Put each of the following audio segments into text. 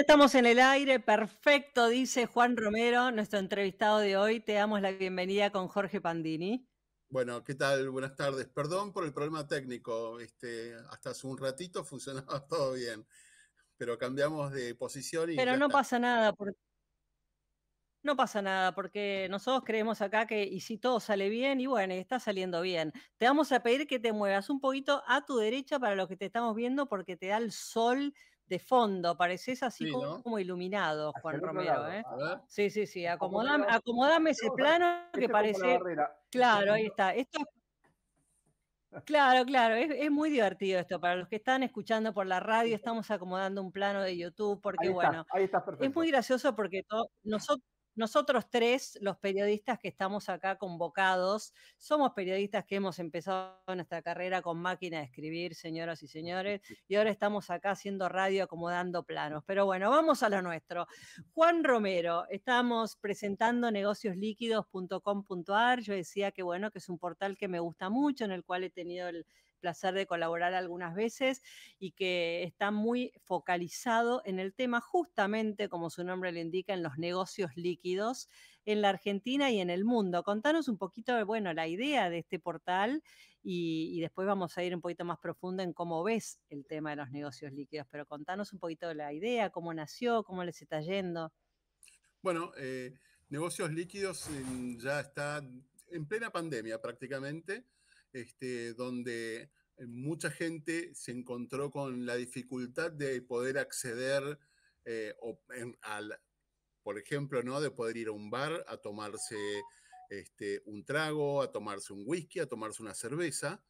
Estamos en el aire, perfecto, dice Juan Romero, nuestro entrevistado de hoy. Te damos la bienvenida con Jorge Pandini. Bueno, ¿qué tal? Buenas tardes. Perdón por el problema técnico. Este, hasta hace un ratito funcionaba todo bien, pero cambiamos de posición Pero no pasa nada, porque... No pasa nada, porque nosotros creemos acá que y si todo sale bien, y bueno, está saliendo bien. Te vamos a pedir que te muevas un poquito a tu derecha para los que te estamos viendo, porque te da el sol de fondo, pareces así como, iluminado, Juan Romero. ¿eh? Sí, sí, sí, acomodame, acomodame ese plano que este parece... Este claro, ahí está. Esto Claro, claro, es, muy divertido esto. Para los que están escuchando por la radio, estamos acomodando un plano de YouTube, porque bueno, ahí está perfecto. es muy gracioso porque nosotros nosotros tres, los periodistas que estamos acá convocados, somos periodistas que hemos empezado nuestra carrera con máquina de escribir, señoras y señores, y ahora estamos acá haciendo radio acomodando planos. Pero bueno, vamos a lo nuestro. Juan Romero, estamos presentando negociosliquidos.com.ar. Yo decía que bueno, que es un portal que me gusta mucho, en el cual he tenido el, placer de colaborar algunas veces y que está muy focalizado en el tema justamente, como su nombre le indica, en los negocios líquidos en la Argentina y en el mundo. Contanos un poquito bueno, la idea de este portal y, después vamos a ir un poquito más profundo en cómo ves el tema de los negocios líquidos, pero contanos un poquito de la idea, cómo nació, cómo les está yendo. Bueno, eh, negocios líquidos ya está en plena pandemia prácticamente. Este, donde eh, mucha gente se encontró con la dificultad de poder acceder, eh, por ejemplo, ¿no? de poder ir a un bar a tomarse este, un trago, a tomarse un whisky, a tomarse una cerveza.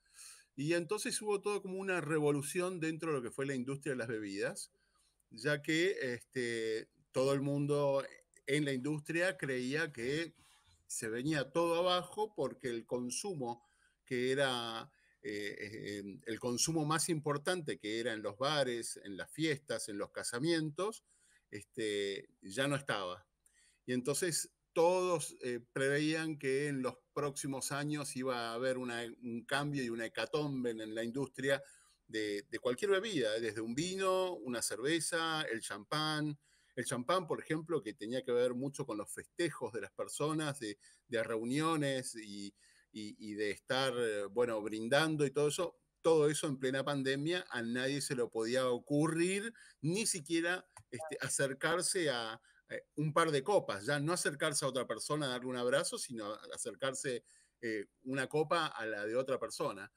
Y entonces hubo todo como una revolución dentro de lo que fue la industria de las bebidas, ya que este, todo el mundo en la industria creía que se venía todo abajo porque el consumo que era eh, eh, em, el consumo más importante, que era en los bares, en las fiestas, en los casamientos, este, ya no estaba. Y entonces todos eh, preveían que en los próximos años iba a haber un cambio y una hecatombe en la industria de, cualquier bebida, desde un vino, una cerveza, el champán. El champán, por ejemplo, que tenía que ver mucho con los festejos de las personas, de, de reuniones y, y, de estar, eh, bueno, brindando y todo eso, todo eso en plena pandemia a nadie se lo podía ocurrir, ni siquiera este, acercarse a eh, un par de copas, ya no acercarse a otra persona, darle un abrazo, sino acercarse eh, una copa a la de otra persona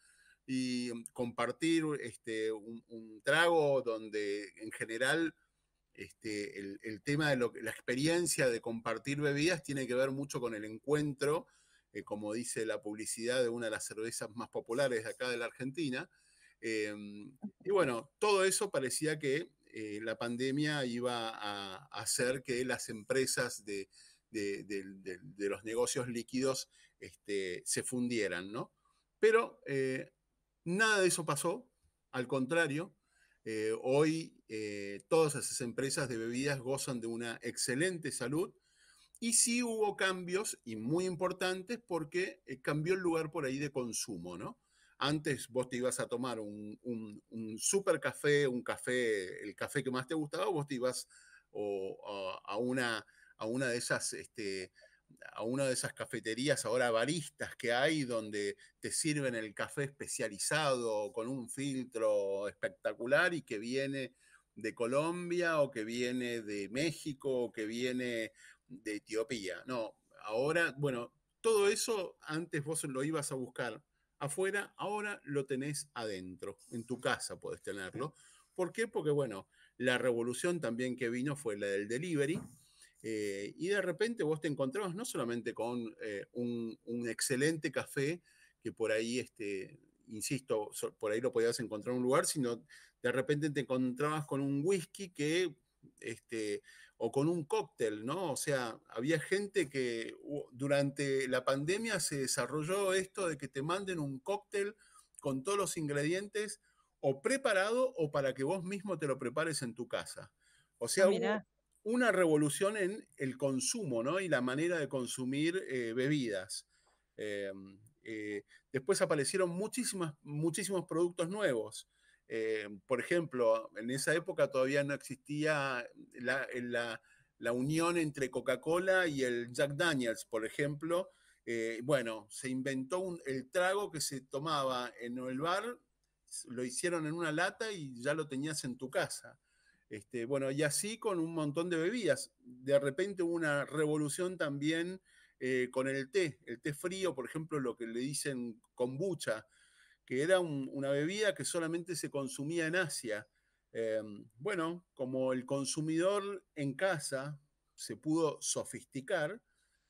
y mm, compartir este, un, trago donde en general este, el, el, tema de la experiencia de compartir bebidas tiene que ver mucho con el encuentro eh, como dice la publicidad de una de las cervezas más populares de acá de la Argentina. Em, y bueno, todo eso parecía que eh, la pandemia iba a, hacer que las empresas de, los negocios líquidos este, se fundieran, ¿no? Pero eh, nada de eso pasó, al contrario, hoy todas esas empresas de bebidas gozan de una excelente salud y sí hubo cambios, y muy importantes, porque eh, cambió el lugar por ahí de consumo, ¿no? Antes vos te ibas a tomar un, super café, un café, el café que más te gustaba, vos te ibas a, una, a una de esas... Este, a una de esas cafeterías ahora baristas que hay donde te sirven el café especializado con un filtro espectacular y que viene de Colombia o que viene de México o que viene de Etiopía. No, ahora, bueno, todo eso antes vos lo ibas a buscar afuera, ahora lo tenés adentro, en tu casa podés tenerlo. ¿Por qué? Porque, bueno, la revolución también que vino fue la del delivery. Eh, y de repente vos te encontrabas no solamente con eh, un, excelente café, que por ahí, este, insisto, por ahí lo podías encontrar en un lugar, sino de repente te encontrabas con un whisky que, este, o con un cóctel, ¿no? O sea, había gente que durante la pandemia se desarrolló esto de que te manden un cóctel con todos los ingredientes o preparado o para que vos mismo te lo prepares en tu casa. O sea, ah, hubo una revolución en el consumo, ¿no? Y la manera de consumir eh, bebidas. Em, eh, después aparecieron muchísimos productos nuevos. Eh, por ejemplo, en esa época todavía no existía la, unión entre Coca-Cola y el Jack Daniels, por ejemplo. Eh, bueno, se inventó el trago que se tomaba en el bar, lo hicieron en una lata y ya lo tenías en tu casa. Este, bueno, y así con un montón de bebidas. De repente hubo una revolución también eh, con el té, el té frío, por ejemplo, lo que le dicen kombucha, que era una bebida que solamente se consumía en Asia. Em, bueno, como el consumidor en casa se pudo sofisticar,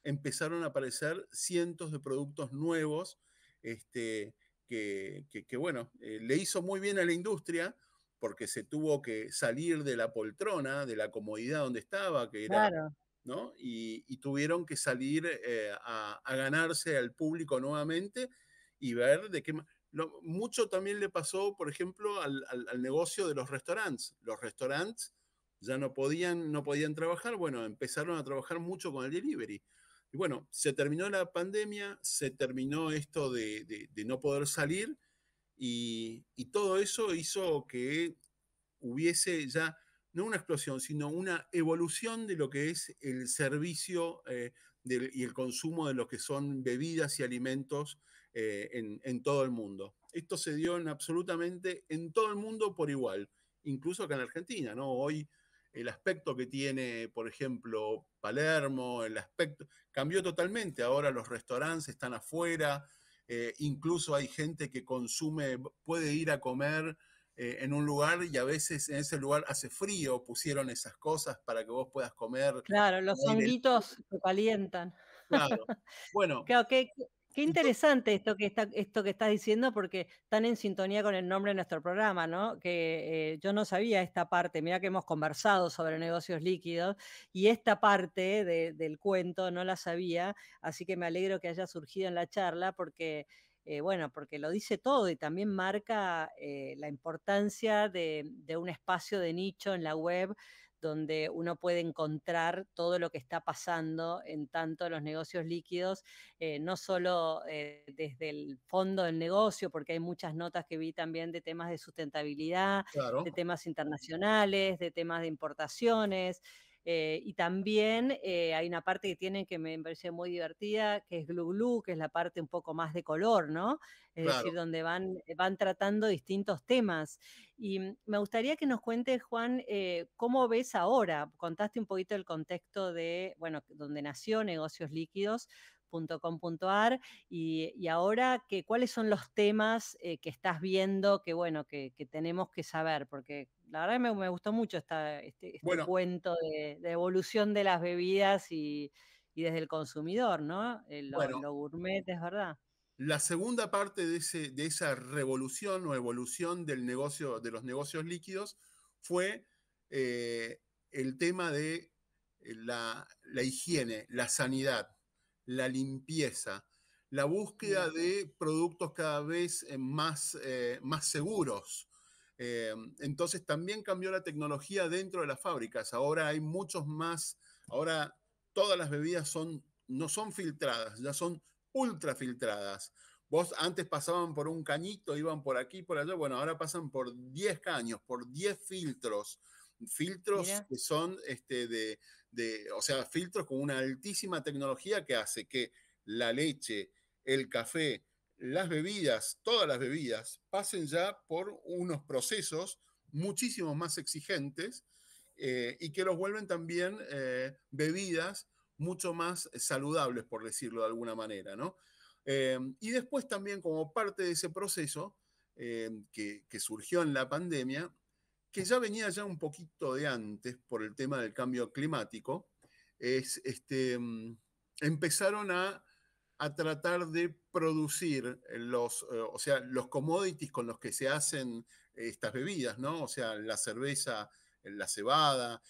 empezaron a aparecer cientos de productos nuevos este, que, bueno, eh, le hizo muy bien a la industria porque se tuvo que salir de la poltrona, de la comodidad donde estaba, que era, ¿no? Y, tuvieron que salir eh, a, a, ganarse al público nuevamente y ver de qué manera. Lo, mucho también le pasó, por ejemplo, al, negocio de los restaurantes. Los restaurantes ya no podían, no podían trabajar, bueno, empezaron a trabajar mucho con el delivery. Y bueno, se terminó la pandemia, se terminó esto de, no poder salir y, todo eso hizo que hubiese ya, no una explosión, sino una evolución de lo que es el servicio eh, y el consumo de lo que son bebidas y alimentos eh, en, todo el mundo. Esto se dio en absolutamente en todo el mundo por igual, incluso acá en Argentina, ¿no? Hoy el aspecto que tiene, por ejemplo, Palermo, el aspecto cambió totalmente. Ahora los restaurantes están afuera, eh, incluso hay gente que consume, puede ir a comer eh, en un lugar y a veces en ese lugar hace frío, pusieron esas cosas para que vos puedas comer. Claro, los honguitos se calientan. Claro. Bueno. que, Qué interesante esto que, está, esto que estás diciendo, porque están en sintonía con el nombre de nuestro programa, ¿no? Que eh, yo no sabía esta parte, mira que hemos conversado sobre negocios líquidos y esta parte del cuento no la sabía, así que me alegro que haya surgido en la charla porque... Eh, bueno, porque lo dice todo y también marca eh, la importancia de, un espacio de nicho en la web donde uno puede encontrar todo lo que está pasando en tanto los negocios líquidos, eh, no solo eh, desde el fondo del negocio, porque hay muchas notas que vi también de temas de sustentabilidad, de temas internacionales, de temas de importaciones. Eh, y también eh, hay una parte que tienen que me parece muy divertida, que es Glu que es la parte un poco más de color, ¿no? Es decir, donde van, eh, van tratando distintos temas. Y mm, me gustaría que nos cuentes, Juan, cómo ves ahora, contaste un poquito el contexto de, bueno, donde nació Negocios Líquidos, y, y, ahora cuáles son los temas que estás viendo que bueno que, que, tenemos que saber porque la verdad me, gustó mucho esta, este, este cuento de, evolución de las bebidas y, desde el consumidor, ¿no? Eh, los gourmetes verdad. La segunda parte de, esa revolución o evolución del negocio, de los negocios líquidos fue eh, el tema de eh, la, higiene, la sanidad, la limpieza, la búsqueda de productos cada vez más, más seguros, eh, entonces también cambió la tecnología dentro de las fábricas. Ahora hay muchos más, ahora todas las bebidas son, no son filtradas, ya son ultrafiltradas. Vos antes pasaban por un cañito, iban por aquí, por allá, bueno, ahora pasan por 10 caños, por 10 filtros. Filtros que son este, de, de, o sea, filtros con una altísima tecnología que hace que la leche, el café, las bebidas, todas las bebidas, pasen ya por unos procesos muchísimo más exigentes eh, y que los vuelven también eh, bebidas mucho más saludables, por decirlo de alguna manera, eh, y después también como parte de ese proceso que, que surgió en la pandemia, que ya venía ya un poquito de antes por el tema del cambio climático, es, este, mm, empezaron a a tratar de producir eh, los, eh, o sea, los commodities con los que se hacen eh, estas bebidas, ¿no? O sea, la cerveza, la cebada,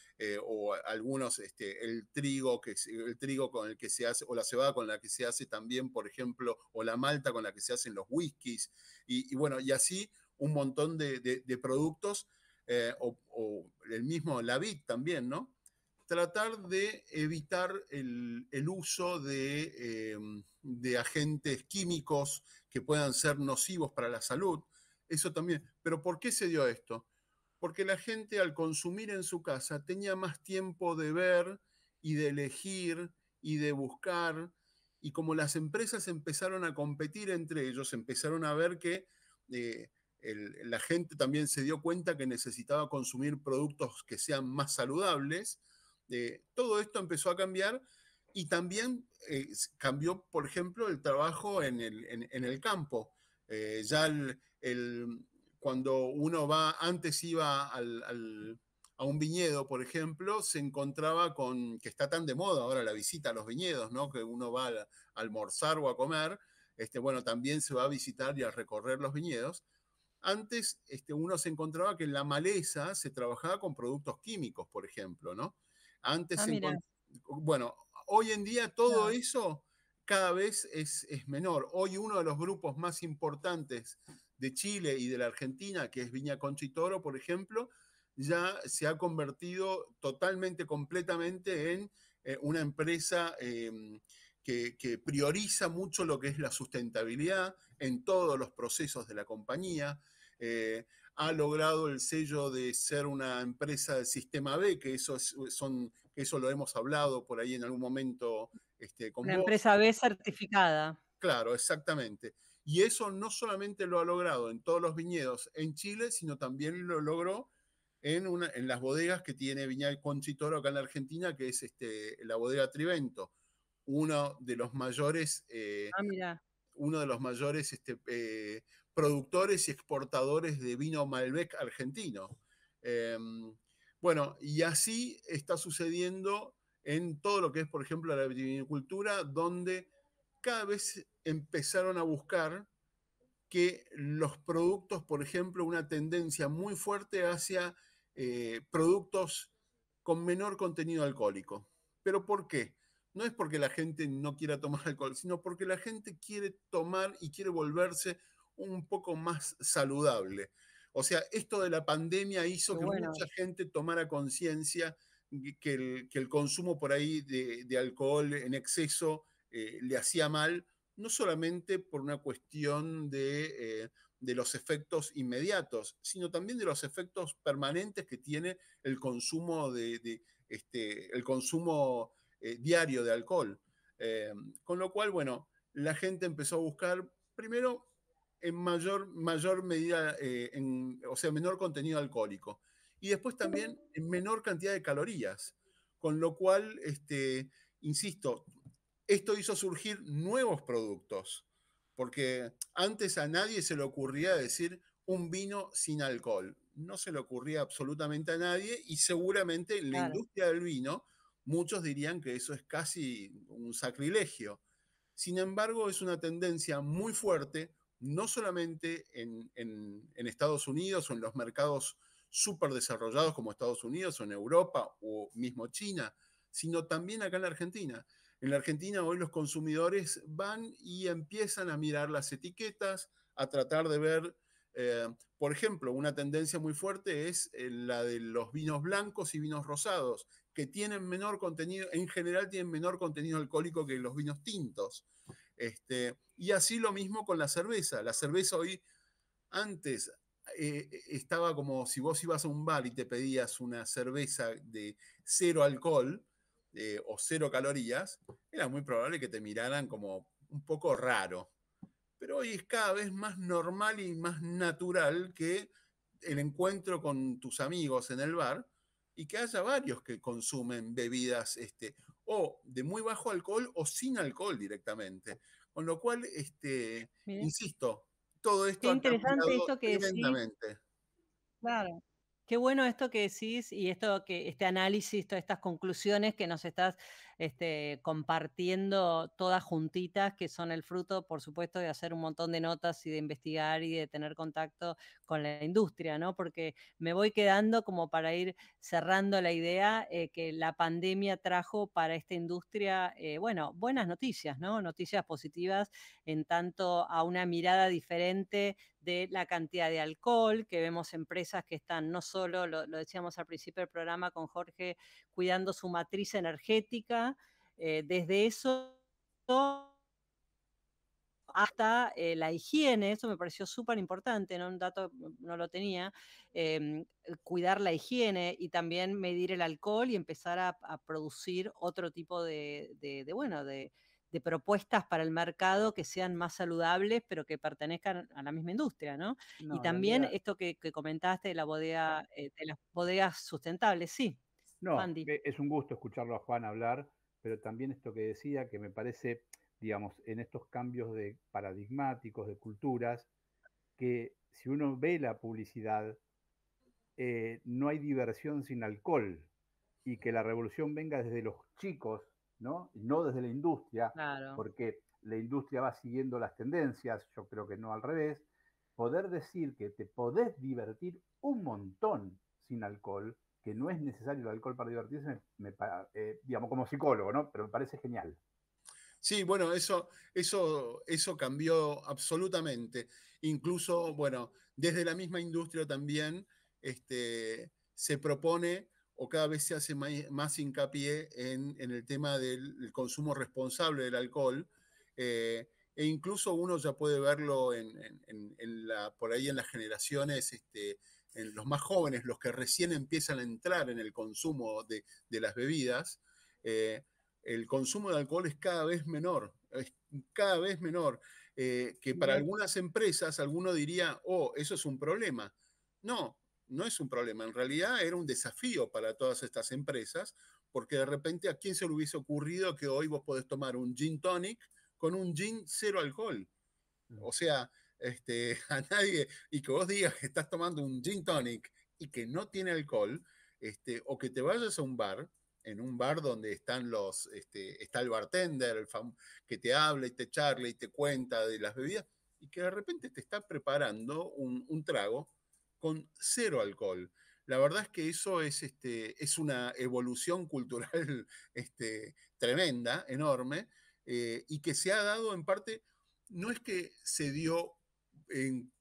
o algunos, este, el, trigo que, el trigo con el que se hace, o la cebada con la que se hace también, por ejemplo, o la malta con la que se hacen los whiskies, y, bueno, y así un montón de, productos, o, o, el mismo la vid también, ¿no? tratar de evitar el, uso eh, de, agentes químicos que puedan ser nocivos para la salud. Eso también. Pero ¿por qué se dio esto? Porque la gente al consumir en su casa tenía más tiempo de ver y de elegir y de buscar. Y como las empresas empezaron a competir entre ellos, empezaron a ver que eh, la gente también se dio cuenta que necesitaba consumir productos que sean más saludables este, todo esto empezó a cambiar y también eh, cambió, por ejemplo, el trabajo en el, campo. Eh, ya cuando uno va, antes iba a un viñedo, por ejemplo, se encontraba con, que está tan de moda ahora la visita a los viñedos, ¿no? que uno va a, almorzar o a comer, este, bueno, también se va a visitar y a recorrer los viñedos. Antes este, uno se encontraba que en la maleza se trabajaba con productos químicos, por ejemplo, ¿no? Antes, ah, bueno, hoy en día todo eso cada vez es, menor. Hoy uno de los grupos más importantes de Chile y de la Argentina, que es Viña Conchitoro, por ejemplo, ya se ha convertido totalmente, completamente en eh, una empresa em, que, prioriza mucho lo que es la sustentabilidad en todos los procesos de la compañía. Eh, ha logrado el sello de ser una empresa del sistema B, que eso, eh, son, eso lo hemos hablado por ahí en algún momento. Este, una empresa B certificada. Claro, exactamente. Y eso no solamente lo ha logrado en todos los viñedos en Chile, sino también lo logró en, una, en las bodegas que tiene Viñal Conchitoro acá en la Argentina, que es este, la bodega Trivento, uno de los mayores, eh, ah, uno de los mayores este, eh, productores y exportadores de vino Malbec argentino. Em, bueno, y así está sucediendo en todo lo que es, por ejemplo, la viticultura, donde cada vez empezaron a buscar que los productos, por ejemplo, una tendencia muy fuerte hacia eh, productos con menor contenido alcohólico. ¿Pero por qué? No es porque la gente no quiera tomar alcohol, sino porque la gente quiere tomar y quiere volverse un poco más saludable. O sea, esto de la pandemia hizo que mucha gente tomara conciencia que el, consumo por ahí de, alcohol en exceso eh, le hacía mal, no solamente por una cuestión eh, de, los efectos inmediatos, sino también de los efectos permanentes que tiene el consumo, de, este, el consumo eh, diario de alcohol. con lo cual, bueno, la gente empezó a buscar primero en mayor, mayor medida, eh, en, o sea, menor contenido alcohólico. Y después también en menor cantidad de calorías. Con lo cual, este, insisto, esto hizo surgir nuevos productos, porque antes a nadie se le ocurría decir un vino sin alcohol. No se le ocurría absolutamente a nadie y seguramente la industria del vino muchos dirían que eso es casi un sacrilegio. Sin embargo, es una tendencia muy fuerte, no solamente en, Estados Unidos o en los mercados súper desarrollados como Estados Unidos o en Europa o mismo China, sino también acá en la Argentina. En la Argentina hoy los consumidores van y empiezan a mirar las etiquetas, a tratar de ver, eh, por ejemplo, una tendencia muy fuerte es eh, la de los vinos blancos y vinos rosados, que tienen menor contenido, en general tienen menor contenido alcohólico que los vinos tintos. Este, y así lo mismo con la cerveza. La cerveza hoy, antes, eh, estaba como si vos ibas a un bar y te pedías una cerveza de cero alcohol eh, o cero calorías, era muy probable que te miraran como un poco raro. Pero hoy es cada vez más normal y más natural que el encuentro con tus amigos en el bar y que haya varios que consumen bebidas este, o de muy bajo alcohol o sin alcohol directamente. Con lo cual, este, insisto, todo esto... Qué interesante que Claro. Qué bueno esto que decís y esto que este análisis, todas estas conclusiones que nos estás este, compartiendo todas juntitas que son el fruto, por supuesto, de hacer un montón de notas y de investigar y de tener contacto con la industria, ¿no? Porque me voy quedando como para ir cerrando la idea eh, que la pandemia trajo para esta industria, eh, bueno, buenas noticias, Noticias positivas en tanto a una mirada diferente de la cantidad de alcohol, que vemos empresas que están no solo, lo decíamos al principio del programa con Jorge, cuidando su matriz energética, eh, desde eso hasta eh, la higiene, eso me pareció súper importante, ¿no? un dato mm, no lo tenía, em, eh, cuidar la higiene y también medir el alcohol y empezar a, producir otro tipo de, bueno, de, propuestas para el mercado que sean más saludables, pero que pertenezcan a la misma industria, ¿no? y también esto que, comentaste de la bodega, de las bodegas sustentables, sí. No, es un gusto escucharlo a Juan hablar pero también esto que decía, que me parece, digamos, en estos cambios de paradigmáticos, de culturas, que si uno ve la publicidad, eh, no hay diversión sin alcohol y que la revolución venga desde los chicos, ¿no? Y no desde la industria, porque la industria va siguiendo las tendencias, yo creo que no al revés. Poder decir que te podés divertir un montón sin alcohol que no es necesario el alcohol para divertirse, eh, digamos, como psicólogo, ¿no? Pero me parece genial. Sí, bueno, eso, eso, eso cambió absolutamente. Incluso, bueno, desde la misma industria también este, se propone o cada vez se hace más, hincapié en, el tema del consumo responsable del alcohol. Eh, e incluso uno ya puede verlo en, la, por ahí en las generaciones este, en los más jóvenes, los que recién empiezan a entrar en el consumo de, las bebidas, eh, el consumo de alcohol es cada vez menor, es cada vez menor, eh, que para algunas empresas alguno diría, oh, eso es un problema. No, no es un problema, en realidad era un desafío para todas estas empresas, porque de repente a quién se le hubiese ocurrido que hoy vos podés tomar un gin tonic con un gin cero alcohol. O sea, este, a nadie y que vos digas que estás tomando un gin tonic y que no tiene alcohol, este, o que te vayas a un bar, en un bar donde están los, este, está el bartender que te habla y te charla y te cuenta de las bebidas, y que de repente te está preparando un, trago con cero alcohol. La verdad es que eso es, este, es una evolución cultural este, tremenda, enorme, eh, y que se ha dado en parte, no es que se dio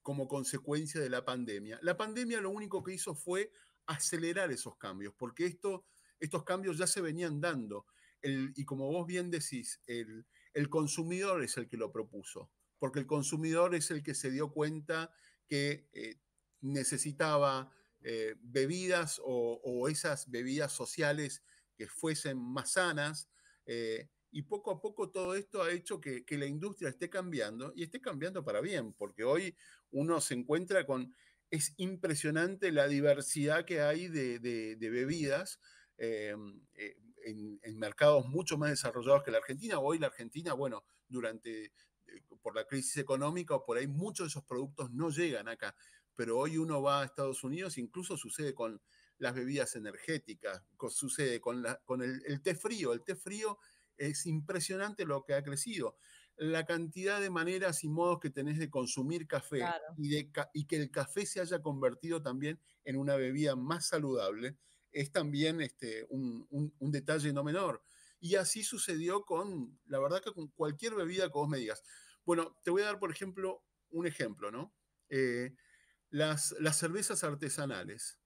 como consecuencia de la pandemia. La pandemia lo único que hizo fue acelerar esos cambios, porque esto, estos cambios ya se venían dando. y como vos bien decís, el, el consumidor es el que lo propuso, porque el consumidor es el que se dio cuenta que eh, necesitaba eh, bebidas o, esas bebidas sociales que fuesen más sanas. Eh, y poco a poco todo esto ha hecho que, la industria esté cambiando y esté cambiando para bien, porque hoy uno se encuentra con, es impresionante la diversidad que hay de, bebidas. Eh, eh, en, mercados mucho más desarrollados que la Argentina. Hoy la Argentina, bueno, durante, eh, por la crisis económica o por ahí, muchos de esos productos no llegan acá. Pero hoy uno va a Estados Unidos, incluso sucede con las bebidas energéticas, con, sucede con, con el, té frío. El té frío es impresionante lo que ha crecido. La cantidad de maneras y modos que tenés de consumir café y, que el café se haya convertido también en una bebida más saludable es también este, un, detalle no menor. Y así sucedió con, la verdad que con cualquier bebida que vos me digas. Bueno, te voy a dar, por ejemplo, un ejemplo, ¿no? Eh, las, las cervezas artesanales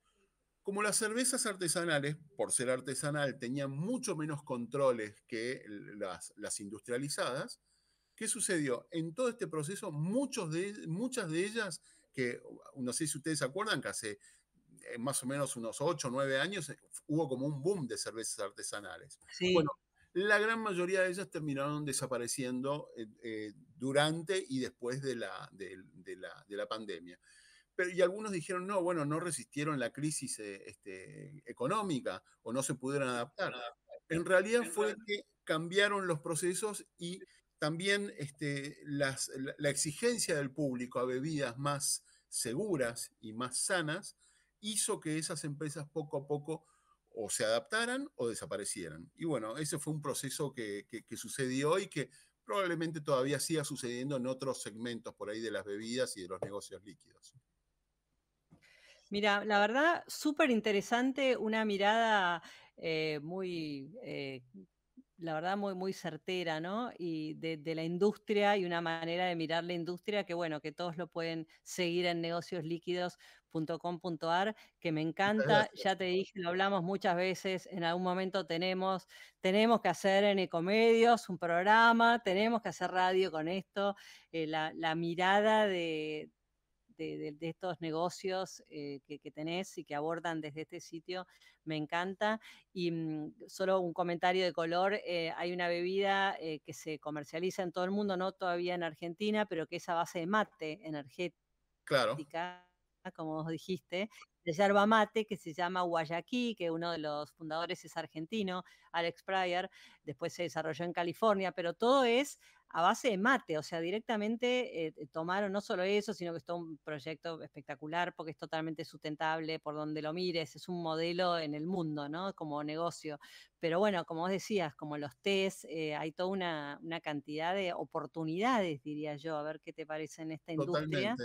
como las cervezas artesanales, por ser artesanal, tenían mucho menos controles que las, industrializadas, ¿qué sucedió? En todo este proceso, muchos de, muchas de ellas, que no sé si ustedes se acuerdan que hace eh, más o menos unos 8 o 9 años eh, hubo como un boom de cervezas artesanales. Bueno, la gran mayoría de ellas terminaron desapareciendo eh, durante y después de la, de, la, de la pandemia y algunos dijeron, no, bueno, no resistieron la crisis eh, este, económica o no se pudieron adaptar. En realidad fue que cambiaron los procesos y también este, la, exigencia del público a bebidas más seguras y más sanas hizo que esas empresas poco a poco o se adaptaran o desaparecieran. Y bueno, ese fue un proceso que, que sucedió y que probablemente todavía siga sucediendo en otros segmentos por ahí de las bebidas y de los negocios líquidos. Mira, la verdad, súper interesante, una mirada eh, muy, eh, la verdad, muy, muy certera, ¿no? Y de, la industria y una manera de mirar la industria que, bueno, que todos lo pueden seguir en negociosliquidos.com.ar, que me encanta. Ya te dije, lo hablamos muchas veces, en algún momento tenemos, tenemos que hacer en Ecomedios un programa, tenemos que hacer radio con esto, eh, la mirada de de, estos negocios eh, que, tenés y que abordan desde este sitio, me encanta. Y mm, solo un comentario de color, eh, hay una bebida eh, que se comercializa en todo el mundo, no todavía en Argentina, pero que es a base de mate energética. Claro. Como vos dijiste, de yerba mate que se llama Guayaquil, que uno de los fundadores es argentino, Alex Pryor, después se desarrolló en California, pero todo es a base de mate, o sea, directamente eh, tomaron no solo eso, sino que es todo un proyecto espectacular porque es totalmente sustentable por donde lo mires, es un modelo en el mundo, ¿no? Como negocio. Pero bueno, como vos decías, como los test, eh, hay toda una, cantidad de oportunidades, diría yo, a ver qué te parece en esta industria.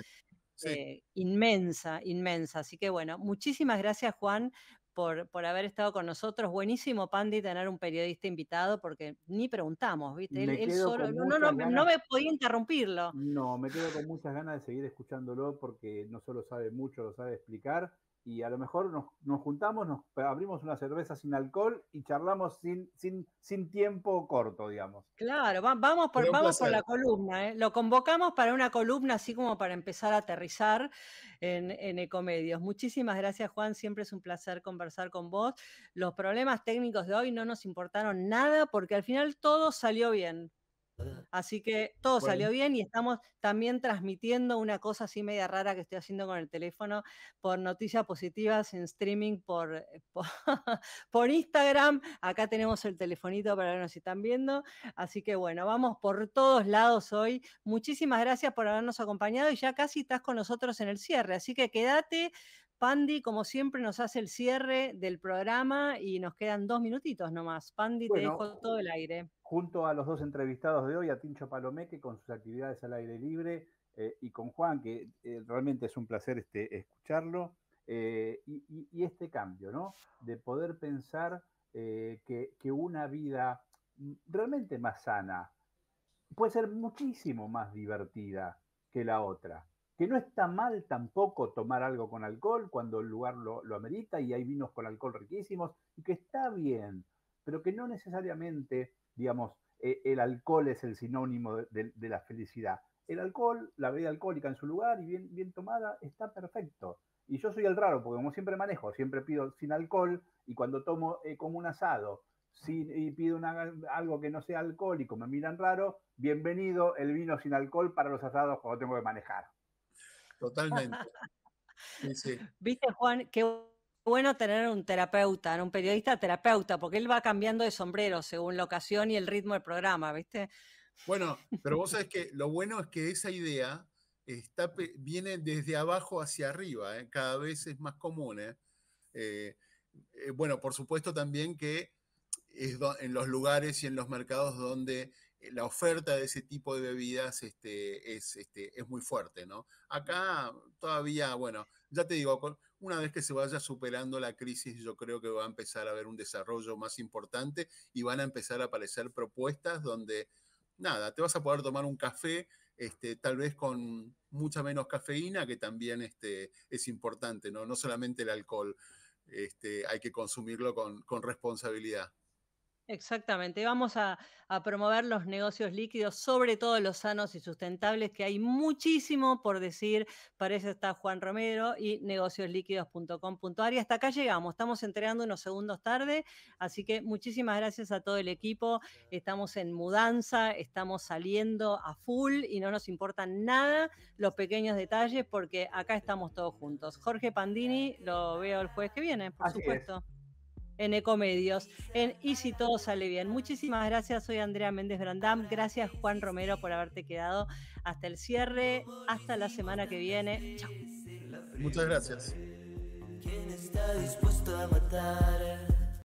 Eh, inmensa, inmensa. Así que bueno, muchísimas gracias Juan por, por, haber estado con nosotros. Buenísimo, Pandi, tener un periodista invitado porque ni preguntamos, ¿viste? Él, solo, no, no, no, me podía interrumpirlo. No, me quedo con muchas ganas de seguir escuchándolo porque no solo sabe mucho, lo sabe explicar y a lo mejor nos, juntamos, nos abrimos una cerveza sin alcohol y charlamos sin, sin, sin tiempo corto, digamos. Claro, vamos, por, vamos la columna. ¿eh? Lo convocamos para una columna, así como para empezar a aterrizar en, en, Ecomedios. Muchísimas gracias, Juan. Siempre es un placer conversar con vos. Los problemas técnicos de hoy no nos importaron nada porque al final todo salió bien. Así que todo salió bien y estamos también transmitiendo una cosa así media rara que estoy haciendo con el teléfono por noticias positivas en streaming por, eh, por, por Instagram. Acá tenemos el telefonito para vernos si están viendo. Así que bueno, vamos por todos lados hoy. Muchísimas gracias por habernos acompañado y ya casi estás con nosotros en el cierre. Así que quédate Pandi, como siempre, nos hace el cierre del programa y nos quedan dos minutitos nomás. Pandi, te dejo todo el aire. Junto a los dos entrevistados de hoy, a Tincho Palomeque con sus actividades al aire libre eh, y con Juan, que eh, realmente es un placer este, escucharlo, eh, y, este cambio, ¿no? De poder pensar que una vida realmente más sana puede ser muchísimo más divertida que la otra no está mal tampoco tomar algo con alcohol cuando el lugar lo, amerita y hay vinos con alcohol riquísimos, y que está bien, pero que no necesariamente, digamos, e, el alcohol es el sinónimo de, la felicidad. El alcohol, la bebida alcohólica en su lugar y bien, bien tomada, está perfecto. Y yo soy el raro, porque como siempre manejo, siempre pido sin alcohol y cuando tomo eh, como un asado y pido algo que no sea alcohólico, me miran raro, bienvenido el vino sin alcohol para los asados cuando tengo que manejar totalmente. Viste, Juan, qué bueno tener un terapeuta, un periodista terapeuta, porque él va cambiando de sombrero según la ocasión y el ritmo del programa, ¿viste? Bueno, pero vos sabés que lo bueno es que esa idea está, viene desde abajo hacia arriba, ¿eh? cada vez es más común. ¿eh? Eh, bueno, por supuesto también que es en los lugares y en los mercados donde eh, la oferta de ese tipo de bebidas este, es, este, es muy fuerte, ¿no? Acá todavía, bueno, ya te digo, una vez que se vaya superando la crisis, yo creo que va a empezar a haber un desarrollo más importante y van a empezar a aparecer propuestas donde, nada, te vas a poder tomar un café, este, tal vez con mucha menos cafeína, que también este, es importante, ¿no? No solamente el alcohol, este, hay que consumirlo con, con responsabilidad. Exactamente, vamos a, promover los negocios líquidos, sobre todo los sanos y sustentables, que hay muchísimo por decir. Parece eso está Juan Romero y negociosliquidos.com.ar. Y hasta acá llegamos, estamos entregando unos segundos tarde, así que muchísimas gracias a todo el equipo. Estamos en mudanza, estamos saliendo a full y no nos importan nada los pequeños detalles porque acá estamos todos juntos. Jorge Pandini, lo veo el jueves que viene, por supuesto en Ecomedios, en Y si todo sale bien. Muchísimas gracias, soy Andrea Méndez Brandam, gracias Juan Romero por haberte quedado hasta el cierre, hasta la semana que viene. Chao. Muchas gracias.